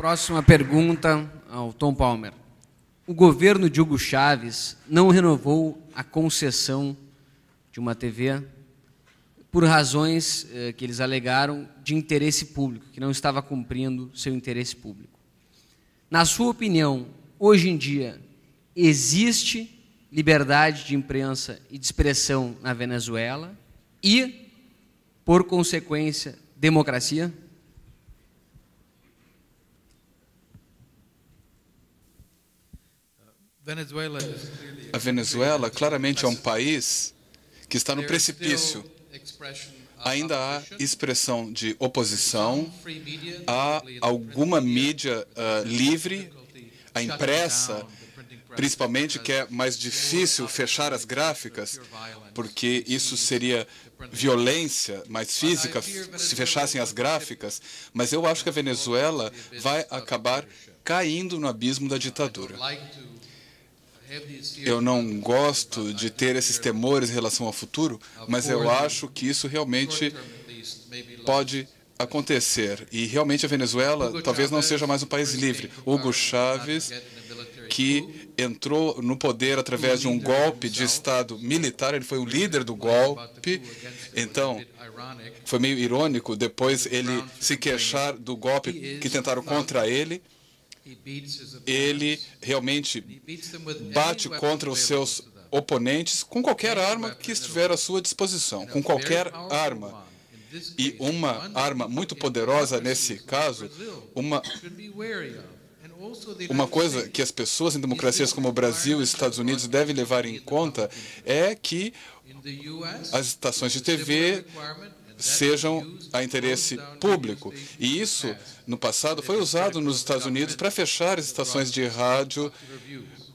Próxima pergunta ao Tom Palmer. O governo de Hugo Chaves não renovou a concessão de uma TV por razões eh, que eles alegaram de interesse público, que não estava cumprindo seu interesse público. Na sua opinião, hoje em dia, existe liberdade de imprensa e de expressão na Venezuela e, por consequência, democracia? A Venezuela claramente é um país que está no precipício. Ainda há expressão de oposição, há alguma mídia uh, livre, a impressa, principalmente, que é mais difícil fechar as gráficas, porque isso seria violência mais física se fechassem as gráficas, mas eu acho que a Venezuela vai acabar caindo no abismo da ditadura. Eu não gosto de ter esses temores em relação ao futuro, mas eu acho que isso realmente pode acontecer. E realmente a Venezuela talvez não seja mais um país livre. Hugo Chávez, que entrou no poder através de um golpe de Estado militar, ele foi o líder do golpe. Então, foi meio irônico depois ele se queixar do golpe que tentaram contra ele ele realmente bate contra os seus oponentes com qualquer arma que estiver à sua disposição, com qualquer arma. E uma arma muito poderosa nesse caso, uma, uma coisa que as pessoas em democracias como o Brasil e Estados Unidos devem levar em conta é que as estações de TV sejam a interesse público. E isso, no passado, foi usado nos Estados Unidos para fechar as estações de rádio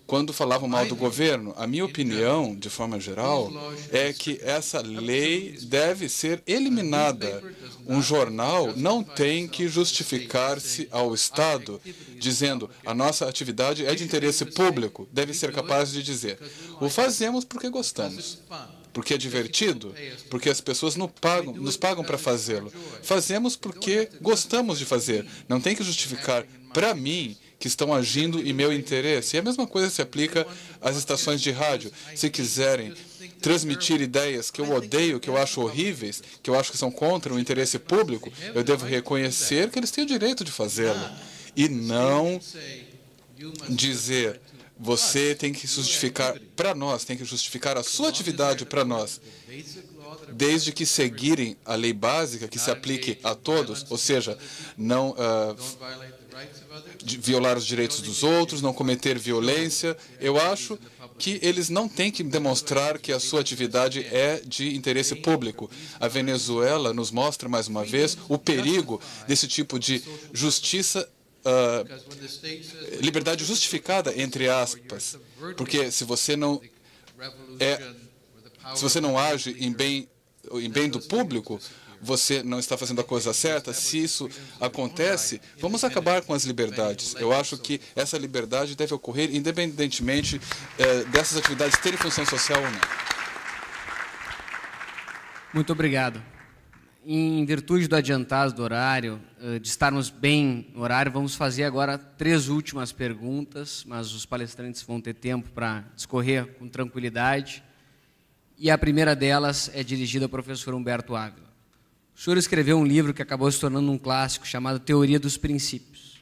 quando falavam mal do governo. A minha opinião, de forma geral, é que essa lei deve ser eliminada. Um jornal não tem que justificar-se ao Estado dizendo a nossa atividade é de interesse público. Deve ser capaz de dizer o fazemos porque gostamos porque é divertido, porque as pessoas não pagam, nos pagam para fazê-lo. Fazemos porque gostamos de fazer. Não tem que justificar para mim que estão agindo em meu interesse. E a mesma coisa se aplica às estações de rádio. Se quiserem transmitir ideias que eu odeio, que eu acho horríveis, que eu acho que são contra o interesse público, eu devo reconhecer que eles têm o direito de fazê-lo. E não dizer você tem que justificar para nós, tem que justificar a sua atividade para nós, desde que seguirem a lei básica que se aplique a todos, ou seja, não uh, violar os direitos dos então, outros, não cometer violência. Eu acho que eles não têm que demonstrar que a sua atividade é de interesse público. A Venezuela nos mostra mais uma vez o perigo desse tipo de justiça ah, liberdade justificada, entre aspas, porque se você não é, se você não age em bem, em bem do público, você não está fazendo a coisa certa, se isso acontece, vamos acabar com as liberdades. Eu acho que essa liberdade deve ocorrer independentemente eh, dessas atividades terem função social ou não. Muito obrigado em virtude do adiantado do horário, eh, de estarmos bem no horário, vamos fazer agora três últimas perguntas, mas os palestrantes vão ter tempo para discorrer com tranquilidade. E a primeira delas é dirigida ao professor Humberto Ávila. O senhor escreveu um livro que acabou se tornando um clássico chamado Teoria dos Princípios.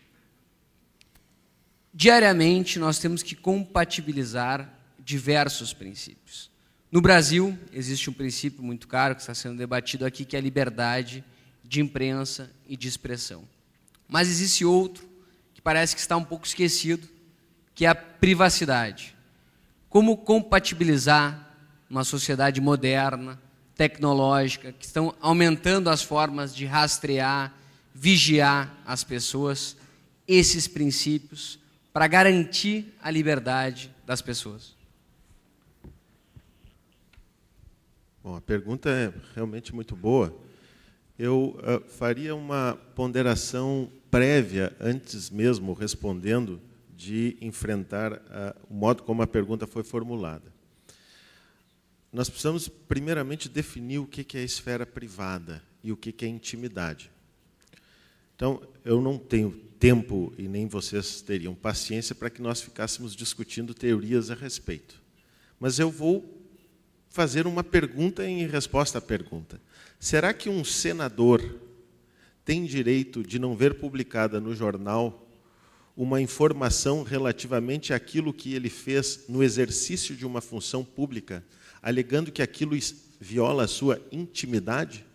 Diariamente nós temos que compatibilizar diversos princípios. No Brasil, existe um princípio muito caro que está sendo debatido aqui, que é a liberdade de imprensa e de expressão. Mas existe outro que parece que está um pouco esquecido, que é a privacidade. Como compatibilizar uma sociedade moderna, tecnológica, que estão aumentando as formas de rastrear, vigiar as pessoas, esses princípios para garantir a liberdade das pessoas? Bom, a pergunta é realmente muito boa. Eu uh, faria uma ponderação prévia, antes mesmo respondendo, de enfrentar uh, o modo como a pergunta foi formulada. Nós precisamos, primeiramente, definir o que é esfera privada e o que é intimidade. Então, eu não tenho tempo e nem vocês teriam paciência para que nós ficássemos discutindo teorias a respeito. Mas eu vou fazer uma pergunta em resposta à pergunta. Será que um senador tem direito de não ver publicada no jornal uma informação relativamente àquilo que ele fez no exercício de uma função pública, alegando que aquilo viola a sua intimidade?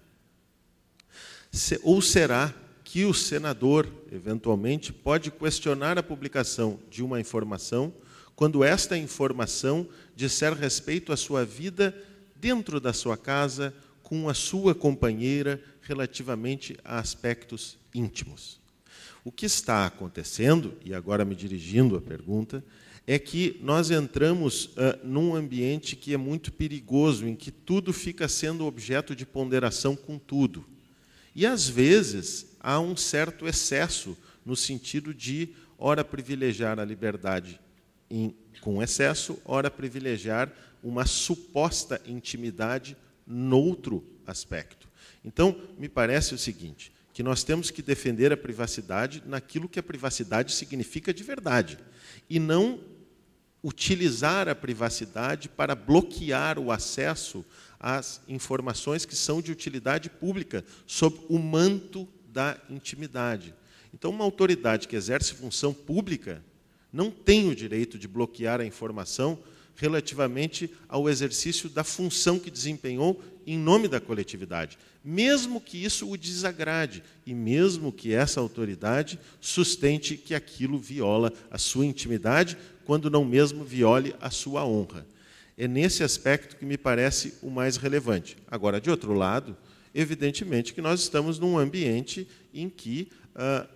ou será que o senador, eventualmente, pode questionar a publicação de uma informação? quando esta informação disser respeito à sua vida dentro da sua casa, com a sua companheira, relativamente a aspectos íntimos. O que está acontecendo, e agora me dirigindo à pergunta, é que nós entramos uh, num ambiente que é muito perigoso, em que tudo fica sendo objeto de ponderação com tudo. E às vezes há um certo excesso no sentido de, ora, privilegiar a liberdade em, com excesso, ora privilegiar uma suposta intimidade noutro aspecto. Então, me parece o seguinte, que nós temos que defender a privacidade naquilo que a privacidade significa de verdade, e não utilizar a privacidade para bloquear o acesso às informações que são de utilidade pública, sob o manto da intimidade. Então, uma autoridade que exerce função pública não tem o direito de bloquear a informação relativamente ao exercício da função que desempenhou em nome da coletividade, mesmo que isso o desagrade e mesmo que essa autoridade sustente que aquilo viola a sua intimidade, quando não mesmo viole a sua honra. É nesse aspecto que me parece o mais relevante. Agora, de outro lado, evidentemente que nós estamos num ambiente em que uh,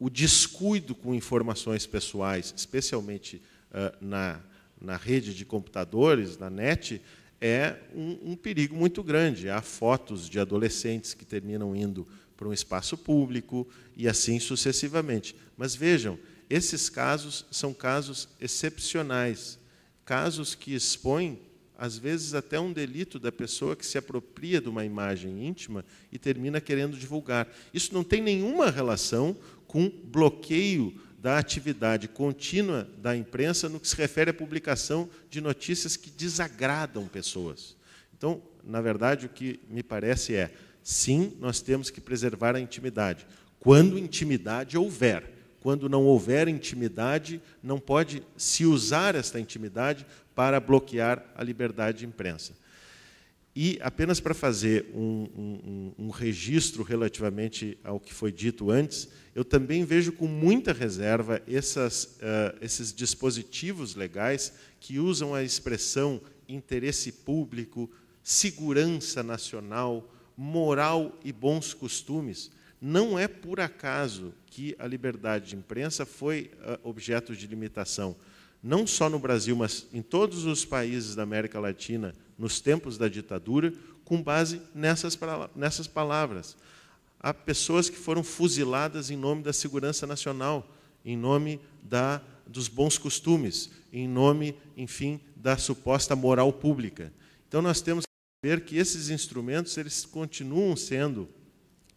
o, descuido com informações pessoais, especialmente uh, na, na rede de computadores, na net, é um, um, perigo muito grande. Há fotos de adolescentes que terminam indo para um espaço público e assim sucessivamente. Mas vejam, esses casos são casos excepcionais, casos que expõem, às vezes, até um delito da pessoa que se apropria de uma imagem íntima e termina querendo divulgar. Isso não tem nenhuma relação com bloqueio da atividade contínua da imprensa no que se refere à publicação de notícias que desagradam pessoas. Então, na verdade, o que me parece é: sim, nós temos que preservar a intimidade. Quando intimidade houver. Quando não houver intimidade, não pode se usar esta intimidade para bloquear a liberdade de imprensa. E, apenas para fazer um, um, um registro relativamente ao que foi dito antes, eu também vejo com muita reserva essas, uh, esses dispositivos legais que usam a expressão interesse público, segurança nacional, moral e bons costumes. Não é por acaso que a liberdade de imprensa foi eh, objeto de limitação, não só no Brasil, mas em todos os países da América Latina nos tempos da ditadura com base nessas, nessas palavras. Há pessoas que foram fuziladas em nome da segurança nacional, em nome da, dos bons costumes, em nome, enfim, da suposta moral pública. Então nós temos que ver que esses instrumentos eles continuam sendo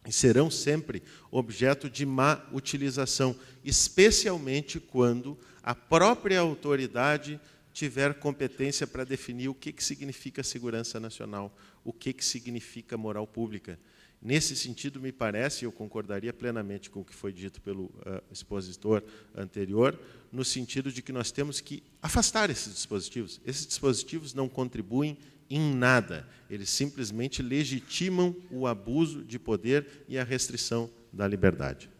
e serão sempre objeto de má utilização, especialmente quando a própria autoridade tiver competência para definir o que, que significa segurança nacional, o que, que significa moral pública. Nesse sentido, me parece, eu concordaria plenamente com o que foi dito pelo uh, expositor anterior, no sentido de que nós temos que afastar esses dispositivos. Esses dispositivos não contribuem em nada, eles simplesmente legitimam o abuso de poder e a restrição da liberdade.